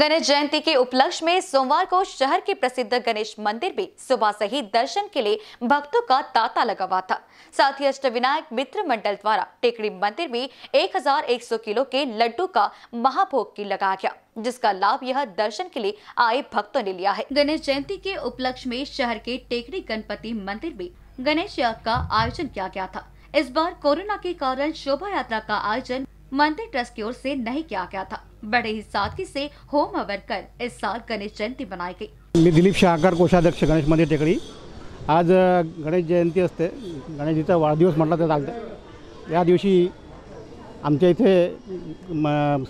गणेश जयंती के उपलक्ष्य में सोमवार को शहर के प्रसिद्ध गणेश मंदिर में सुबह से ही दर्शन के लिए भक्तों का तांता लगा हुआ था साथ ही अष्टविनायक मित्र मंडल द्वारा टेकड़ी मंदिर में 1100 किलो के लड्डू का महाभोग की लगाया गया जिसका लाभ यह दर्शन के लिए आए भक्तों ने लिया है गणेश जयंती के उपलक्ष्य में शहर के टेकड़ी गणपति मंदिर में गणेश यज्ञ का आयोजन किया गया था इस बार कोरोना के कारण शोभा यात्रा का आयोजन मंदिर ट्रस्ट की ओर से नहीं किया गया था बड़े ही सादगी से होम अवर कर इस साल गणेश जयंती मनाई गई मी दिलीप शाहकर कोषाध्यक्ष गणेश मंदिर टेकडी आज गणेश जयंती असते गणेशजीचा वाढदिवस म्हटला तर चालतं या दिवशी आमच्या इथे म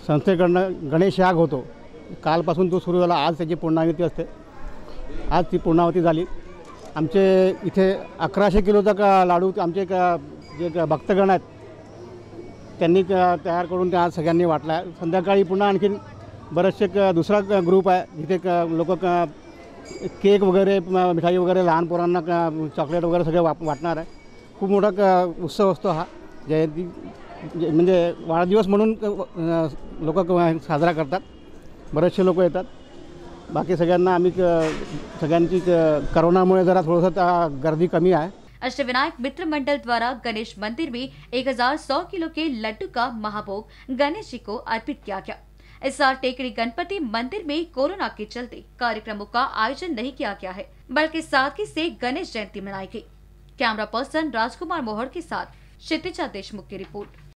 संस्थेकडनं गणेश याग होतो कालपासून तो सुरू झाला आज त्याची पूर्णावृति असते आज ती पूर्णावती झाली आमचे इथे अकराशे किलोचा का लाडू आमचे का जे भक्तगण आहेत त्यांनी तयार करून त्या आज सगळ्यांनी वाटला संध्याकाळी पुन्हा आणखीन बरेचसे दुसरा ग्रुप आहे जिथे क लोक केक वगैरे मिठाई वगैरे लहान पोरांना चॉकलेट वगैरे सगळे वाप वाटणार आहे खूप मोठा क उत्सव असतो हा जयंती म्हणजे वाढदिवस म्हणून लोक साजरा करतात बरेचसे लोक येतात बाकी सगळ्यांना आम्ही सगळ्यांची करोनामुळे जरा थोडंसं गर्दी कमी आहे अष्टविनायक मित्र मंडल द्वारा गणेश मंदिर में 1100 किलो के लड्डू का महाभोग गणेश जी को अर्पित किया गया इस साल टेकड़ी गणपति मंदिर में कोरोना के चलते कार्यक्रमों का आयोजन नहीं किया गया है बल्कि सादगी से गणेश जयंती मनाई गई कैमरा पर्सन राजकुमार मोहर के साथ क्षितिजा देशमुख की रिपोर्ट